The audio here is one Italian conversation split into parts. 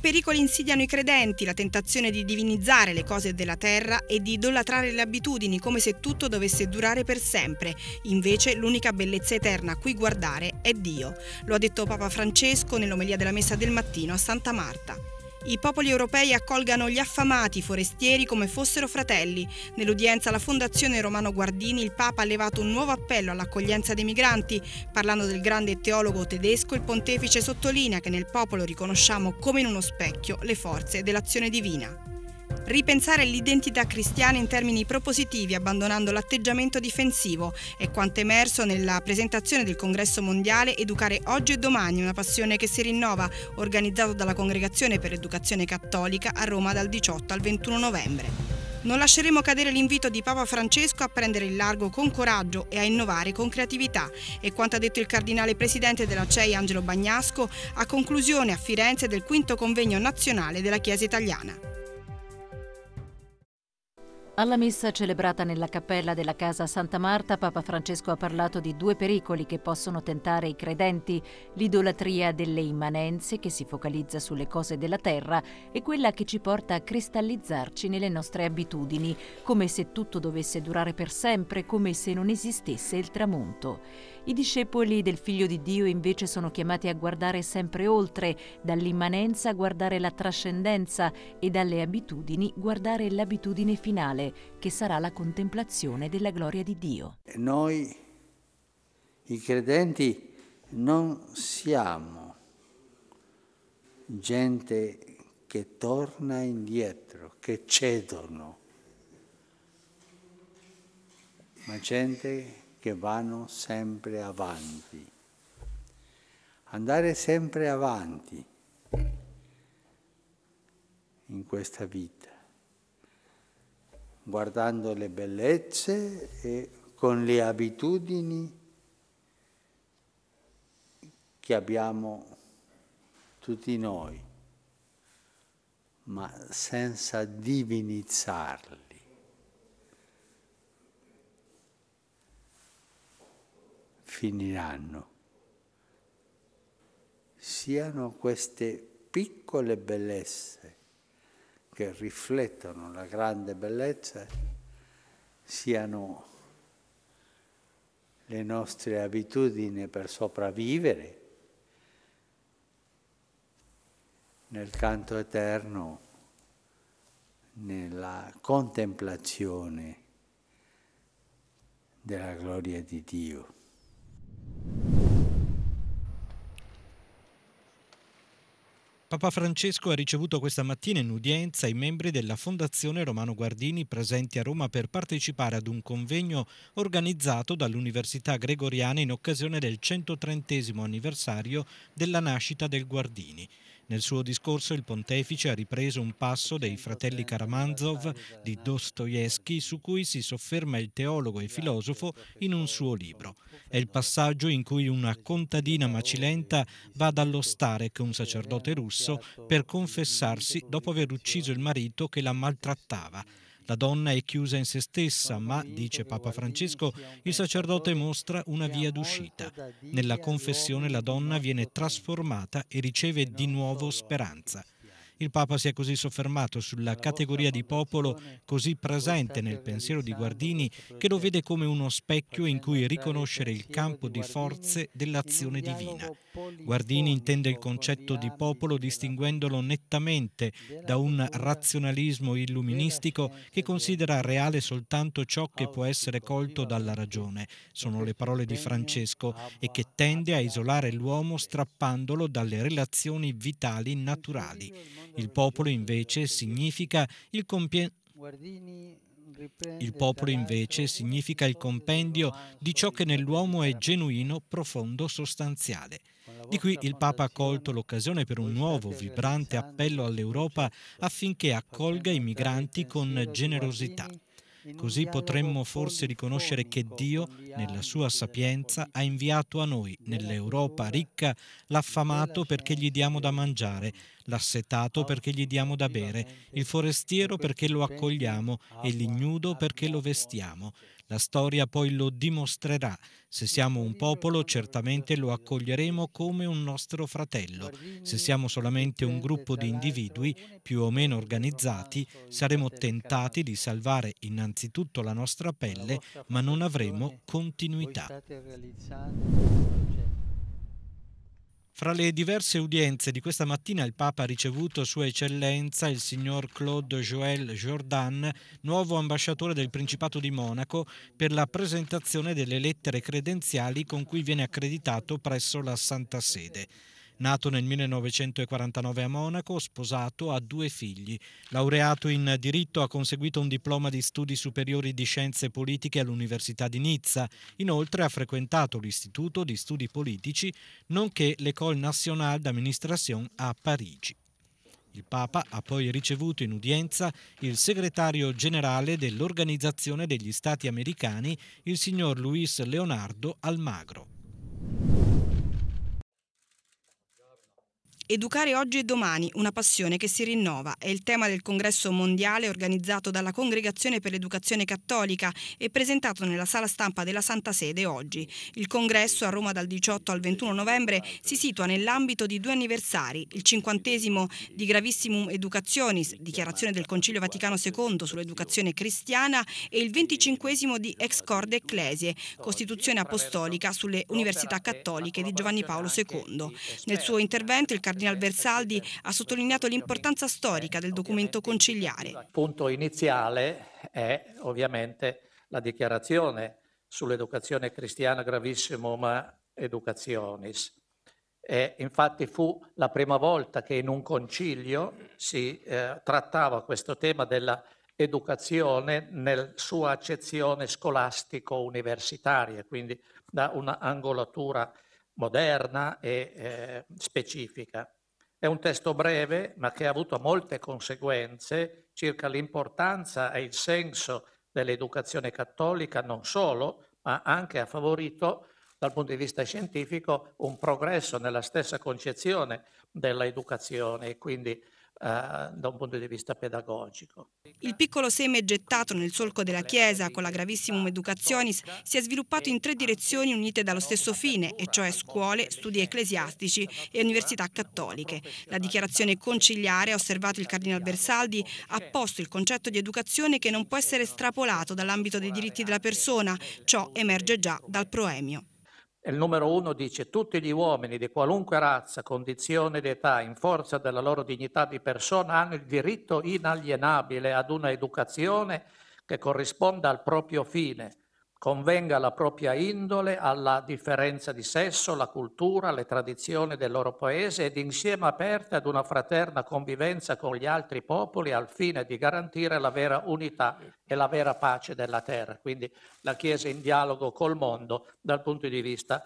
pericoli insidiano i credenti, la tentazione di divinizzare le cose della terra e di idolatrare le abitudini come se tutto dovesse durare per sempre. Invece l'unica bellezza eterna a cui guardare è Dio. Lo ha detto Papa Francesco nell'omelia della messa del mattino a Santa Marta. I popoli europei accolgano gli affamati forestieri come fossero fratelli. Nell'udienza alla Fondazione Romano Guardini il Papa ha levato un nuovo appello all'accoglienza dei migranti. Parlando del grande teologo tedesco, il pontefice sottolinea che nel popolo riconosciamo come in uno specchio le forze dell'azione divina. Ripensare l'identità cristiana in termini propositivi, abbandonando l'atteggiamento difensivo, è quanto emerso nella presentazione del congresso mondiale Educare oggi e domani, una passione che si rinnova, organizzato dalla Congregazione per l'Educazione Cattolica a Roma dal 18 al 21 novembre. Non lasceremo cadere l'invito di Papa Francesco a prendere il largo con coraggio e a innovare con creatività. È quanto ha detto il cardinale presidente della CEI Angelo Bagnasco a conclusione a Firenze del quinto convegno nazionale della Chiesa italiana. Alla messa celebrata nella cappella della casa Santa Marta, Papa Francesco ha parlato di due pericoli che possono tentare i credenti, l'idolatria delle immanenze che si focalizza sulle cose della terra e quella che ci porta a cristallizzarci nelle nostre abitudini, come se tutto dovesse durare per sempre, come se non esistesse il tramonto. I discepoli del Figlio di Dio invece sono chiamati a guardare sempre oltre, dall'immanenza guardare la trascendenza e dalle abitudini guardare l'abitudine finale, che sarà la contemplazione della gloria di Dio. Noi, i credenti, non siamo gente che torna indietro, che cedono, ma gente che che vanno sempre avanti. Andare sempre avanti in questa vita, guardando le bellezze e con le abitudini che abbiamo tutti noi, ma senza divinizzarle. finiranno. Siano queste piccole bellezze che riflettono la grande bellezza, siano le nostre abitudini per sopravvivere nel canto eterno, nella contemplazione della gloria di Dio. Papa Francesco ha ricevuto questa mattina in udienza i membri della Fondazione Romano Guardini presenti a Roma per partecipare ad un convegno organizzato dall'Università Gregoriana in occasione del 130 anniversario della nascita del Guardini. Nel suo discorso il pontefice ha ripreso un passo dei fratelli Karamazov di Dostoevsky su cui si sofferma il teologo e filosofo in un suo libro. È il passaggio in cui una contadina macilenta va dallo stare starek, un sacerdote russo, per confessarsi dopo aver ucciso il marito che la maltrattava. La donna è chiusa in se stessa, ma, dice Papa Francesco, il sacerdote mostra una via d'uscita. Nella confessione la donna viene trasformata e riceve di nuovo speranza il Papa si è così soffermato sulla categoria di popolo così presente nel pensiero di Guardini che lo vede come uno specchio in cui riconoscere il campo di forze dell'azione divina. Guardini intende il concetto di popolo distinguendolo nettamente da un razionalismo illuministico che considera reale soltanto ciò che può essere colto dalla ragione, sono le parole di Francesco, e che tende a isolare l'uomo strappandolo dalle relazioni vitali naturali. Il popolo invece significa il compianto. Il popolo invece significa il compendio di ciò che nell'uomo è genuino, profondo, sostanziale. Di qui il Papa ha colto l'occasione per un nuovo, vibrante appello all'Europa affinché accolga i migranti con generosità. Così potremmo forse riconoscere che Dio, nella sua sapienza, ha inviato a noi, nell'Europa ricca, l'affamato perché gli diamo da mangiare, l'assetato perché gli diamo da bere, il forestiero perché lo accogliamo e l'ignudo perché lo vestiamo. La storia poi lo dimostrerà. Se siamo un popolo, certamente lo accoglieremo come un nostro fratello. Se siamo solamente un gruppo di individui, più o meno organizzati, saremo tentati di salvare innanzitutto la nostra pelle, ma non avremo continuità. Fra le diverse udienze di questa mattina il Papa ha ricevuto Sua Eccellenza il signor Claude Joël Jordan, nuovo ambasciatore del Principato di Monaco, per la presentazione delle lettere credenziali con cui viene accreditato presso la Santa Sede. Nato nel 1949 a Monaco, sposato, ha due figli. Laureato in diritto, ha conseguito un diploma di studi superiori di scienze politiche all'Università di Nizza. Inoltre ha frequentato l'Istituto di Studi Politici, nonché l'École Nationale d'Administration a Parigi. Il Papa ha poi ricevuto in udienza il segretario generale dell'Organizzazione degli Stati Americani, il signor Luis Leonardo Almagro. Educare oggi e domani, una passione che si rinnova, è il tema del congresso mondiale organizzato dalla Congregazione per l'Educazione Cattolica e presentato nella sala stampa della Santa Sede oggi. Il congresso a Roma dal 18 al 21 novembre si situa nell'ambito di due anniversari, il cinquantesimo di Gravissimum Educationis, dichiarazione del Concilio Vaticano II sull'educazione cristiana, e il venticinquesimo di Ex Corde Ecclesie, Costituzione Apostolica sulle Università Cattoliche di Giovanni Paolo II. Nel suo intervento il cardinale Cardinal Versaldi ha sottolineato l'importanza storica del documento conciliare. Il punto iniziale è ovviamente la dichiarazione sull'educazione cristiana gravissimum educationis. E infatti fu la prima volta che in un concilio si eh, trattava questo tema dell'educazione nella sua accezione scolastico-universitaria, quindi da un'angolatura moderna e eh, specifica. È un testo breve, ma che ha avuto molte conseguenze circa l'importanza e il senso dell'educazione cattolica, non solo, ma anche ha favorito dal punto di vista scientifico un progresso nella stessa concezione dell'educazione e quindi eh, da un punto di vista pedagogico. Il piccolo seme gettato nel solco della Chiesa con la Gravissimum Educationis si è sviluppato in tre direzioni unite dallo stesso fine, e cioè scuole, studi ecclesiastici e università cattoliche. La dichiarazione conciliare, ha osservato il Cardinal Bersaldi, ha posto il concetto di educazione che non può essere strapolato dall'ambito dei diritti della persona, ciò emerge già dal proemio. Il numero uno dice tutti gli uomini di qualunque razza, condizione ed età, in forza della loro dignità di persona, hanno il diritto inalienabile ad una educazione che corrisponda al proprio fine, convenga alla propria indole, alla differenza di sesso, la cultura, le tradizioni del loro paese ed insieme aperte ad una fraterna convivenza con gli altri popoli al fine di garantire la vera unità e la vera pace della terra. Quindi la Chiesa in dialogo col mondo dal punto di vista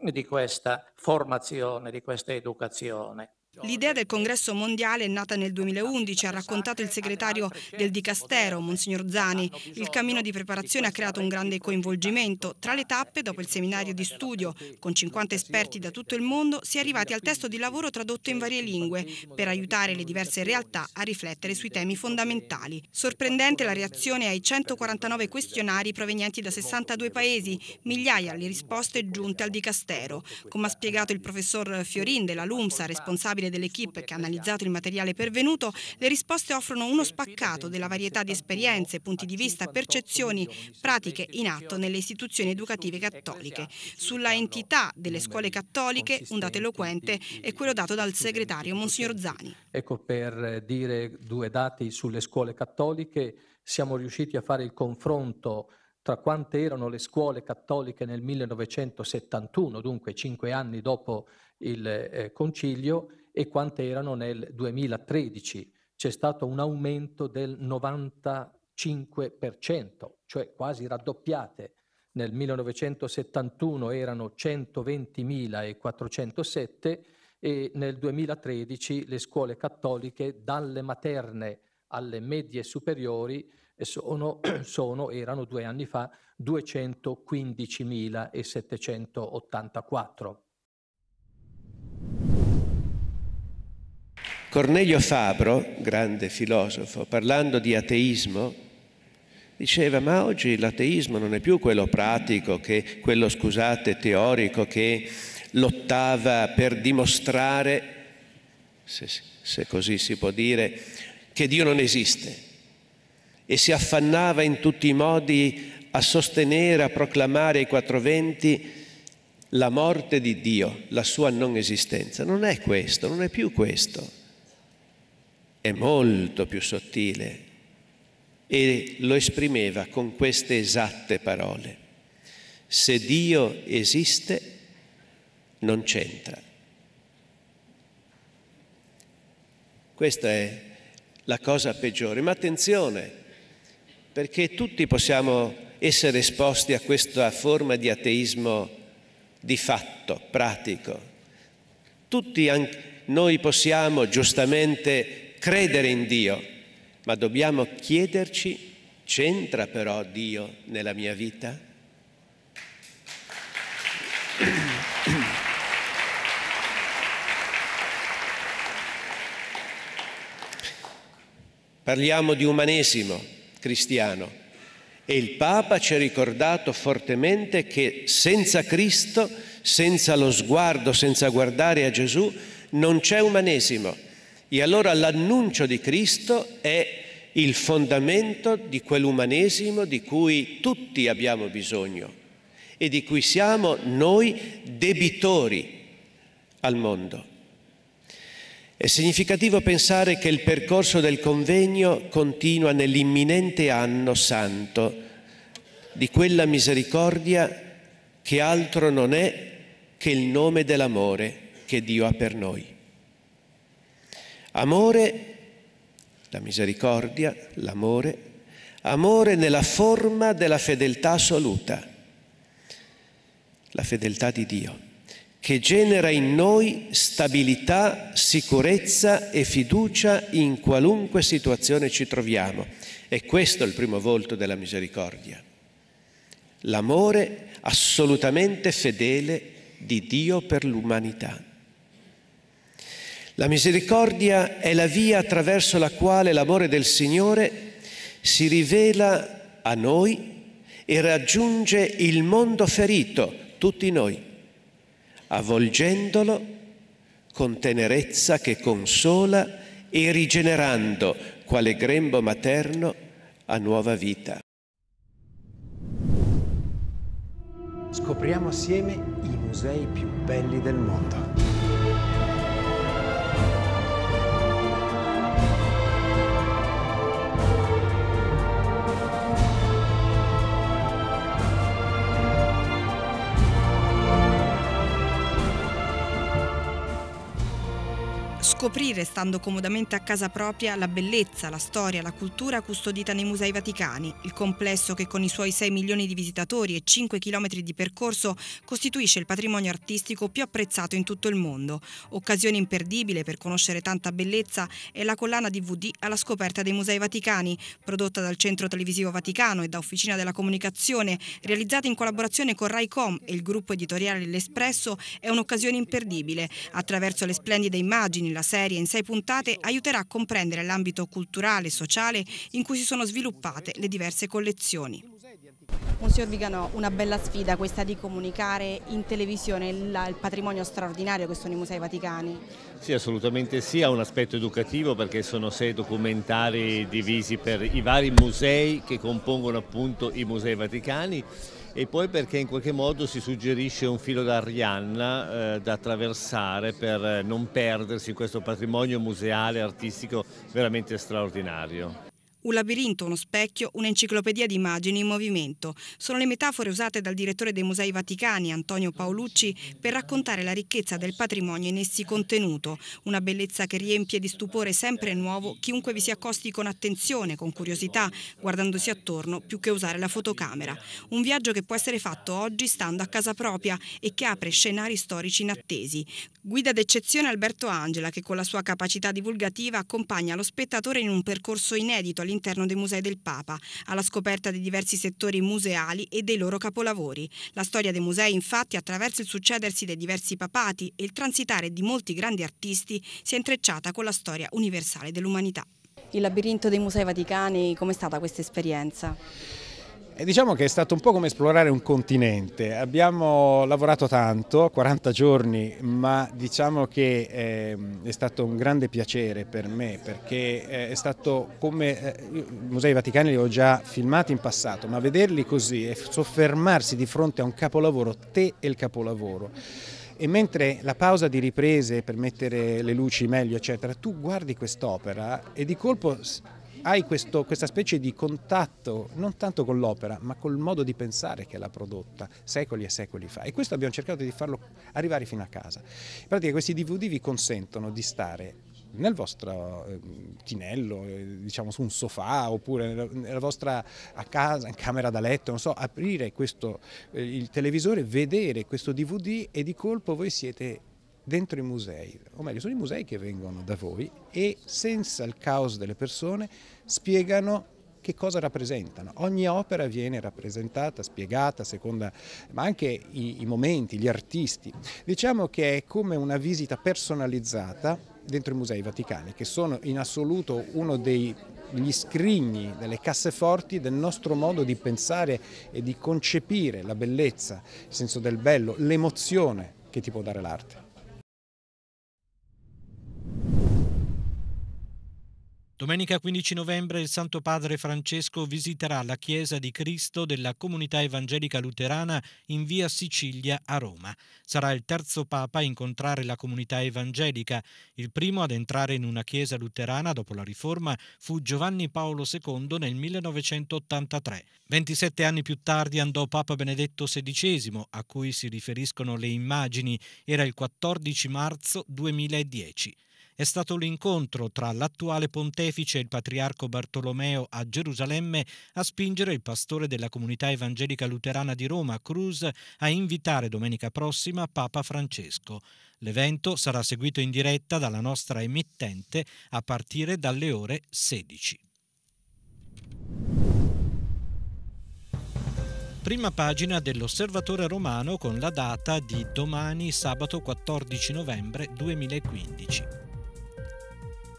di questa formazione, di questa educazione. L'idea del congresso mondiale è nata nel 2011, ha raccontato il segretario del Dicastero, Monsignor Zani. Il cammino di preparazione ha creato un grande coinvolgimento. Tra le tappe, dopo il seminario di studio, con 50 esperti da tutto il mondo, si è arrivati al testo di lavoro tradotto in varie lingue per aiutare le diverse realtà a riflettere sui temi fondamentali. Sorprendente la reazione ai 149 questionari provenienti da 62 paesi, migliaia le risposte giunte al Dicastero. Come ha spiegato il professor Fiorin della LUMSA, responsabile serie dell'equipe che ha analizzato il materiale pervenuto, le risposte offrono uno spaccato della varietà di esperienze, punti di vista, percezioni, pratiche in atto nelle istituzioni educative cattoliche. Sulla entità delle scuole cattoliche un dato eloquente è quello dato dal segretario Monsignor Zani. Ecco, per dire due dati sulle scuole cattoliche, siamo riusciti a fare il confronto tra quante erano le scuole cattoliche nel 1971, dunque cinque anni dopo il eh, concilio, e quante erano nel 2013. C'è stato un aumento del 95%, cioè quasi raddoppiate. Nel 1971 erano 120.407 e nel 2013 le scuole cattoliche dalle materne alle medie superiori sono, sono, erano due anni fa 215.784. Cornelio Fabro, grande filosofo, parlando di ateismo, diceva ma oggi l'ateismo non è più quello pratico, che, quello scusate teorico che lottava per dimostrare, se, se così si può dire, che Dio non esiste e si affannava in tutti i modi a sostenere, a proclamare ai quattro venti la morte di Dio, la sua non esistenza. Non è questo, non è più questo è molto più sottile e lo esprimeva con queste esatte parole. Se Dio esiste, non c'entra. Questa è la cosa peggiore, ma attenzione, perché tutti possiamo essere esposti a questa forma di ateismo di fatto, pratico. Tutti noi possiamo giustamente credere in Dio, ma dobbiamo chiederci, c'entra però Dio nella mia vita? Parliamo di umanesimo cristiano e il Papa ci ha ricordato fortemente che senza Cristo, senza lo sguardo, senza guardare a Gesù, non c'è umanesimo. E allora l'annuncio di Cristo è il fondamento di quell'umanesimo di cui tutti abbiamo bisogno e di cui siamo noi debitori al mondo. È significativo pensare che il percorso del convegno continua nell'imminente anno santo di quella misericordia che altro non è che il nome dell'amore che Dio ha per noi. Amore, la misericordia, l'amore, amore nella forma della fedeltà assoluta, la fedeltà di Dio, che genera in noi stabilità, sicurezza e fiducia in qualunque situazione ci troviamo. E questo è il primo volto della misericordia. L'amore assolutamente fedele di Dio per l'umanità. La misericordia è la via attraverso la quale l'amore del Signore si rivela a noi e raggiunge il mondo ferito, tutti noi, avvolgendolo con tenerezza che consola e rigenerando, quale grembo materno, a nuova vita. Scopriamo assieme i musei più belli del mondo. Scoprire, stando comodamente a casa propria, la bellezza, la storia, la cultura custodita nei Musei Vaticani, il complesso che con i suoi 6 milioni di visitatori e 5 chilometri di percorso costituisce il patrimonio artistico più apprezzato in tutto il mondo. Occasione imperdibile per conoscere tanta bellezza è la collana DVD alla scoperta dei Musei Vaticani, prodotta dal Centro Televisivo Vaticano e da Officina della Comunicazione, realizzata in collaborazione con RaiCom e il gruppo editoriale L'Espresso, è un'occasione imperdibile. Attraverso le splendide immagini, la serie in sei puntate aiuterà a comprendere l'ambito culturale e sociale in cui si sono sviluppate le diverse collezioni. Museo Viganò, una bella sfida questa di comunicare in televisione il, patrimonio straordinario che sono i Musei Vaticani. Sì, assolutamente sì, ha un aspetto educativo perché sono sei documentari divisi per i vari musei che compongono appunto i Musei Vaticani e poi perché in qualche modo si suggerisce un filo d'Arianna eh, da attraversare per eh, non perdersi questo patrimonio museale artistico veramente straordinario. Un labirinto, uno specchio, un'enciclopedia di immagini in movimento. Sono le metafore usate dal direttore dei Musei Vaticani, Antonio Paolucci, per raccontare la ricchezza del patrimonio in essi contenuto. Una bellezza che riempie di stupore sempre nuovo chiunque vi si accosti con attenzione, con curiosità, guardandosi attorno più che usare la fotocamera. Un viaggio che può essere fatto oggi stando a casa propria e che apre scenari storici inattesi. Guida d'eccezione Alberto Angela, che con la sua capacità divulgativa accompagna lo spettatore in un percorso inedito all'interno all'interno dei musei del Papa, alla scoperta di diversi settori museali e dei loro capolavori. La storia dei musei, infatti, attraverso il succedersi dei diversi papati e il transitare di molti grandi artisti, si è intrecciata con la storia universale dell'umanità. Il labirinto dei musei vaticani, com'è stata questa esperienza? E diciamo che è stato un po' come esplorare un continente, abbiamo lavorato tanto, 40 giorni, ma diciamo che ehm, è stato un grande piacere per me perché eh, è stato come, eh, i Musei Vaticani li ho già filmati in passato, ma vederli così e soffermarsi di fronte a un capolavoro, te e il capolavoro, e mentre la pausa di riprese per mettere le luci meglio eccetera tu guardi quest'opera e di colpo hai questo, questa specie di contatto non tanto con l'opera ma col modo di pensare che l'ha prodotta secoli e secoli fa e questo abbiamo cercato di farlo arrivare fino a casa. In pratica questi DVD vi consentono di stare nel vostro eh, tinello, eh, diciamo su un sofà oppure nella, nella vostra casa, in camera da letto, non so, aprire questo, eh, il televisore, vedere questo DVD e di colpo voi siete dentro i musei, o meglio sono i musei che vengono da voi e senza il caos delle persone spiegano che cosa rappresentano. Ogni opera viene rappresentata, spiegata, seconda, ma anche i, i momenti, gli artisti. Diciamo che è come una visita personalizzata dentro i musei vaticani, che sono in assoluto uno dei gli scrigni, delle casseforti del nostro modo di pensare e di concepire la bellezza, il senso del bello, l'emozione che ti può dare l'arte. Domenica 15 novembre il Santo Padre Francesco visiterà la Chiesa di Cristo della Comunità Evangelica Luterana in via Sicilia a Roma. Sarà il terzo Papa a incontrare la comunità evangelica. Il primo ad entrare in una Chiesa luterana dopo la Riforma fu Giovanni Paolo II nel 1983. 27 anni più tardi andò Papa Benedetto XVI, a cui si riferiscono le immagini. Era il 14 marzo 2010 è stato l'incontro tra l'attuale pontefice e il patriarco Bartolomeo a Gerusalemme a spingere il pastore della comunità evangelica luterana di Roma, Cruz, a invitare domenica prossima Papa Francesco. L'evento sarà seguito in diretta dalla nostra emittente a partire dalle ore 16. prima pagina dell'Osservatore Romano con la data di domani sabato 14 novembre 2015.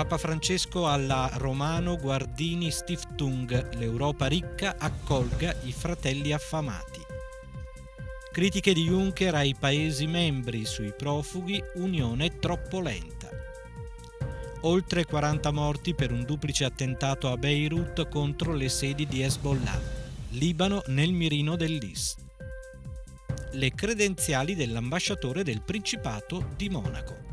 Papa Francesco alla Romano Guardini Stiftung, l'Europa ricca accolga i fratelli affamati. Critiche di Juncker ai Paesi membri sui profughi, Unione troppo lenta. Oltre 40 morti per un duplice attentato a Beirut contro le sedi di Hezbollah. Libano nel mirino dell'IS. Le credenziali dell'ambasciatore del Principato di Monaco.